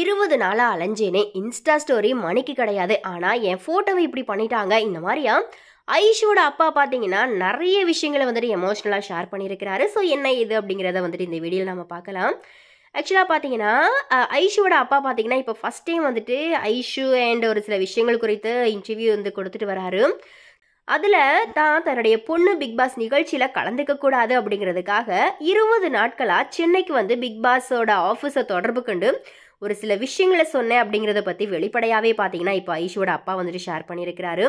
இருபது நாளாக அலைஞ்சேனே Insta story மணிக்கு கிடையாது ஆனால் என் ஃபோட்டோவை இப்படி பண்ணிட்டாங்க இந்த மாதிரியா ஐஷோட அப்பா பார்த்தீங்கன்னா நிறைய விஷயங்களை வந்துட்டு எமோஷ்னலாக ஷேர் பண்ணியிருக்கிறாரு ஸோ என்ன இது அப்படிங்கிறத வந்துட்டு இந்த வீடியோவில் நம்ம பார்க்கலாம் ஆக்சுவலாக பார்த்தீங்கன்னா ஐஷுவோட அப்பா பார்த்தீங்கன்னா இப்போ ஃபஸ்ட் டைம் வந்துட்டு ஐஷு அண்ட் ஒரு சில விஷயங்கள் குறித்து இன்டர்வியூ வந்து கொடுத்துட்டு வராரு அதில் தான் தன்னுடைய பொண்ணு பிக் பாஸ் நிகழ்ச்சியில் கலந்துக்க கூடாது அப்படிங்கிறதுக்காக இருபது நாட்களாக சென்னைக்கு வந்து பிக் பாஸோட ஆஃபீஸை தொடர்பு கொண்டு ஒரு சில விஷயங்களை சொன்னேன் அப்படிங்கிறத பற்றி வெளிப்படையாகவே பார்த்தீங்கன்னா இப்போ ஐஷோட அப்பா வந்துட்டு ஷேர் பண்ணியிருக்கிறாரு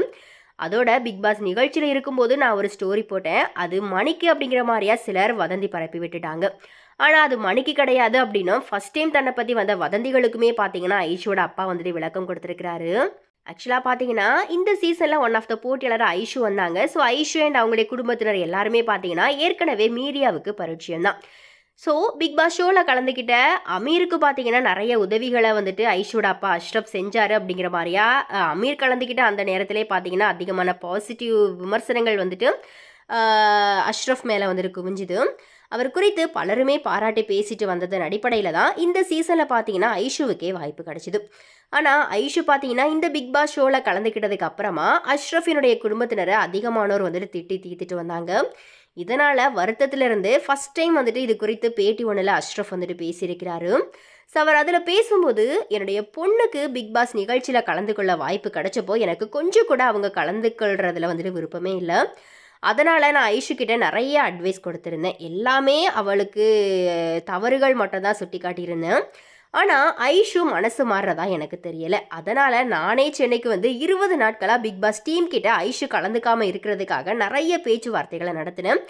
அதோட பிக் பாஸ் நிகழ்ச்சியில் இருக்கும்போது நான் ஒரு ஸ்டோரி போட்டேன் அது மணிக்கு அப்படிங்கிற மாதிரியா சிலர் வதந்தி பரப்பி விட்டுட்டாங்க ஆனால் அது மணிக்கு கிடையாது அப்படின்னா ஃபஸ்ட் டைம் தன்னை பற்றி வந்த வதந்திகளுக்குமே பார்த்தீங்கன்னா ஐஷோட அப்பா வந்துட்டு விளக்கம் கொடுத்துருக்கிறாரு ஆக்சுவலாக பார்த்தீங்கன்னா இந்த சீசனில் ஒன் ஆஃப் த போட்டியாளர் ஐஷு வந்தாங்க ஸோ ஐஷு அண்ட் அவங்களுடைய குடும்பத்தினர் எல்லாருமே பார்த்தீங்கன்னா ஏற்கனவே மீடியாவுக்கு பரிச்சயம் தான் ஸோ பிக் பாஸ் ஷோவில் கலந்துக்கிட்ட அமீருக்கு பார்த்தீங்கன்னா நிறைய உதவிகளை வந்துட்டு ஐஷோட அப்பா அஷ்ரப் செஞ்சார் அப்படிங்கிற மாதிரியா அமீர் கலந்துக்கிட்ட அந்த நேரத்திலே பார்த்தீங்கன்னா அதிகமான பாசிட்டிவ் விமர்சனங்கள் வந்துட்டு அஷ்ரஃப் மேலே வந்துட்டு குவிஞ்சுது அவர் குறித்து பலருமே பாராட்டி பேசிட்டு வந்ததன் அடிப்படையில் தான் இந்த சீசனில் பார்த்தீங்கன்னா ஐஷுவுக்கே வாய்ப்பு கிடைச்சிது ஆனால் ஐஷு பார்த்தீங்கன்னா இந்த பிக் பாஸ் ஷோவில் கலந்துக்கிட்டதுக்கு அப்புறமா அஷ்ரஃபினுடைய குடும்பத்தினரை அதிகமானோர் வந்துட்டு திட்டி தீத்துட்டு வந்தாங்க இதனால் வருத்தத்திலிருந்து ஃபஸ்ட் டைம் வந்துட்டு இது குறித்து பேட்டி ஒன்றில் அஷ்ரஃப் வந்துட்டு பேசியிருக்கிறாரு ஸோ அவர் அதில் பேசும்போது என்னுடைய பொண்ணுக்கு பிக் பாஸ் நிகழ்ச்சியில் கலந்து கொள்ள வாய்ப்பு கிடைச்சப்போ எனக்கு கொஞ்சம் கூட அவங்க கலந்து கொள்றதுல வந்துட்டு விருப்பமே இல்லை அதனால் நான் ஐஷு கிட்ட நிறைய அட்வைஸ் கொடுத்துருந்தேன் எல்லாமே அவளுக்கு தவறுகள் மட்டும்தான் சுட்டி காட்டியிருந்தேன் ஆனால் ஐஷு மனசு மாறுறதா எனக்கு தெரியலை அதனால் நானே சென்னைக்கு வந்து இருபது நாட்களாக பிக் பாஸ் டீம் கிட்ட ஐஷு கலந்துக்காமல் இருக்கிறதுக்காக நிறைய பேச்சுவார்த்தைகளை நடத்தினேன்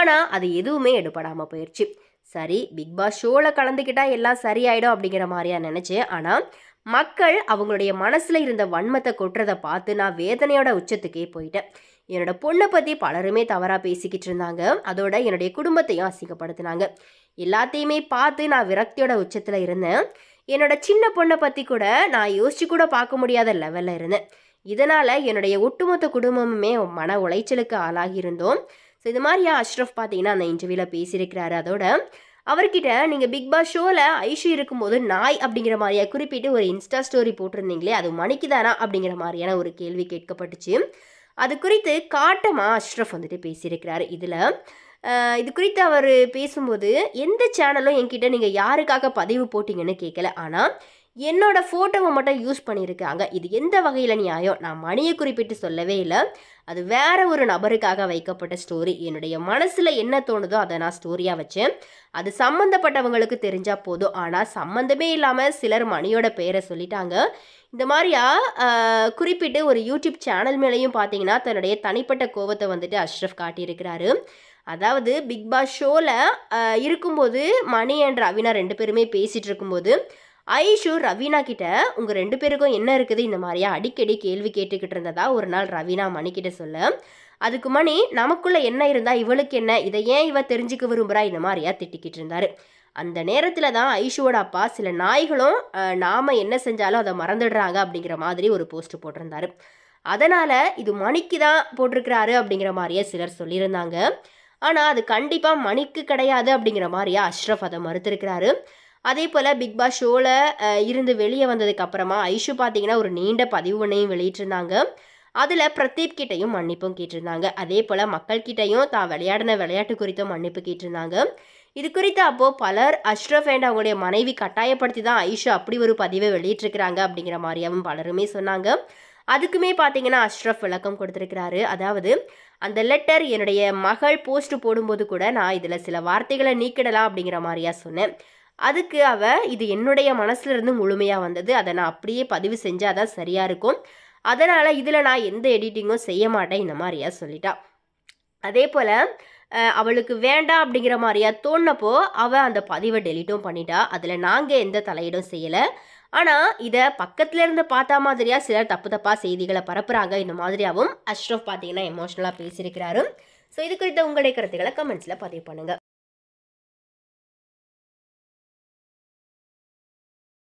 ஆனால் அது எதுவுமே எடுபடாமல் போயிடுச்சு சரி பிக் பாஸ் ஷோவில் கலந்துக்கிட்டால் எல்லாம் சரியாயிடும் அப்படிங்கிற மாதிரியா நினச்சேன் ஆனால் மக்கள் அவங்களுடைய மனசில் இருந்த வன்மத்தை கொட்டுறதை பார்த்து நான் வேதனையோட உச்சத்துக்கே போயிட்டேன் என்னோட பொண்ணை பற்றி பலருமே தவறாக பேசிக்கிட்டு இருந்தாங்க அதோட என்னுடைய குடும்பத்தையும் அசிங்கப்படுத்தினாங்க எல்லாத்தையுமே பார்த்து நான் விரக்தியோட உச்சத்தில் இருந்தேன் என்னோட சின்ன பொண்ணை பற்றி கூட நான் யோசிச்சு கூட பார்க்க முடியாத லெவலில் இருந்தேன் இதனால் என்னுடைய ஒட்டுமொத்த குடும்பமுமே மன உளைச்சலுக்கு ஆளாகியிருந்தோம் ஸோ இது மாதிரியா அஷ்ரஃப் பார்த்தீங்கன்னா அந்த இன்டர்வியூவில் பேசியிருக்கிறாரு அதோட அவர்கிட்ட நீங்கள் பிக் பாஸ் ஷோவில் ஐஷு இருக்கும்போது நாய் அப்படிங்கிற மாதிரியா குறிப்பிட்டு ஒரு இன்ஸ்டா ஸ்டோரி போட்டிருந்தீங்களே அது மணிக்கு தானா அப்படிங்கிற மாதிரியான ஒரு கேள்வி கேட்கப்பட்டுச்சு அது குறித்து காட்டமாக அஷ்ரஃப் வந்துட்டு பேசியிருக்கிறாரு இதில் இது குறித்து அவர் பேசும்போது எந்த சேனலும் என்கிட்ட நீங்கள் யாருக்காக பதிவு போட்டிங்கன்னு கேட்கல ஆனால் என்னோட ஃபோட்டோவை மட்டும் யூஸ் பண்ணியிருக்காங்க இது எந்த வகையில் நியாயம் நான் மணியை குறிப்பிட்டு சொல்லவே இல்லை அது வேற ஒரு நபருக்காக வைக்கப்பட்ட ஸ்டோரி என்னுடைய மனசில் என்ன தோணுதோ அதை நான் ஸ்டோரியாக வச்சேன் அது சம்மந்தப்பட்டவங்களுக்கு தெரிஞ்சால் போதும் ஆனால் சம்மந்தமே இல்லாமல் சிலர் மணியோட பேரை சொல்லிட்டாங்க இந்த மாதிரியா குறிப்பிட்டு ஒரு யூடியூப் சேனல் மேலேயும் பார்த்தீங்கன்னா தன்னுடைய தனிப்பட்ட கோபத்தை வந்துட்டு அஷ்ரஃப் காட்டியிருக்கிறாரு அதாவது பிக் பாஸ் ஷோவில் இருக்கும்போது மணி அண்ட் ரவினா ரெண்டு பேருமே பேசிகிட்டு இருக்கும்போது ஐஷு ரவீனா கிட்ட உங்கள் ரெண்டு பேருக்கும் என்ன இருக்குது இந்த மாதிரியா அடிக்கடி கேள்வி கேட்டுக்கிட்டு இருந்ததா ஒரு நாள் ரவீனா மணிக்கிட்ட சொல்ல அதுக்கு மணி நமக்குள்ளே என்ன இருந்தால் இவளுக்கு என்ன இதை ஏன் இவ தெரிஞ்சுக்க விரும்புகிறா இந்த மாதிரியா திட்டிக்கிட்டு இருந்தாரு அந்த நேரத்தில் தான் ஐஷுவோட அப்பா சில நாய்களும் நாம் என்ன செஞ்சாலும் அதை மறந்துடுறாங்க அப்படிங்கிற மாதிரி ஒரு போஸ்ட் போட்டிருந்தாரு அதனால் இது மணிக்கு தான் போட்டிருக்கிறாரு அப்படிங்கிற மாதிரியே சிலர் சொல்லியிருந்தாங்க ஆனால் அது கண்டிப்பாக மணிக்கு கிடையாது அப்படிங்கிற மாதிரியா அஷ்ரஃப் அதை மறுத்திருக்கிறாரு அதே போல் பிக் பாஸ் ஷோவில் இருந்து வெளியே வந்ததுக்கு அப்புறமா ஐஷு பார்த்தீங்கன்னா ஒரு நீண்ட பதிவு ஒன்றையும் வெளியிட்டிருந்தாங்க அதில் பிரதீப் கிட்டையும் மன்னிப்பும் கேட்டிருந்தாங்க அதே போல் கிட்டையும் தான் விளையாடின விளையாட்டு குறித்தும் மன்னிப்பு கேட்டிருந்தாங்க இது குறித்த அப்போது பலர் அஷ்ரஃப் அண்ட் அவங்களுடைய மனைவி கட்டாயப்படுத்தி தான் ஐஷா அப்படி ஒரு பதிவை வெளியிட்டிருக்கிறாங்க அப்படிங்கிற மாதிரியாவும் பலருமே சொன்னாங்க அதுக்குமே பார்த்தீங்கன்னா அஷ்ரஃப் விளக்கம் கொடுத்துருக்கிறாரு அதாவது அந்த லெட்டர் என்னுடைய மகள் போஸ்ட் போடும்போது கூட நான் இதில் சில வார்த்தைகளை நீக்கிடலாம் அப்படிங்கிற மாதிரியா சொன்னேன் அதுக்கு அவள் இது என்னுடைய இருந்து முழுமையாக வந்தது அதை நான் அப்படியே பதிவு செஞ்சால் தான் சரியாக இருக்கும் அதனால் இதில் நான் எந்த எடிட்டிங்கும் செய்ய மாட்டேன் இந்த மாதிரியா சொல்லிட்டா அதே போல் அவளுக்கு வேண்டாம் அப்படிங்கிற மாதிரியா தோணப்போ அவள் அந்த பதிவை டெலிட்டும் பண்ணிட்டா அதில் நாங்கள் எந்த தலையீடும் செய்யலை ஆனால் இதை பக்கத்தில் இருந்து பார்த்தா மாதிரியா சிலர் தப்பு தப்பாக செய்திகளை பரப்புகிறாங்க இந்த மாதிரியாகவும் அஷ்ரஃப் பார்த்தீங்கன்னா எமோஷனலாக பேசியிருக்கிறாரு ஸோ இது குறித்த உங்களுடைய கருத்துக்களை கமெண்ட்ஸில் பதிவு பண்ணுங்கள்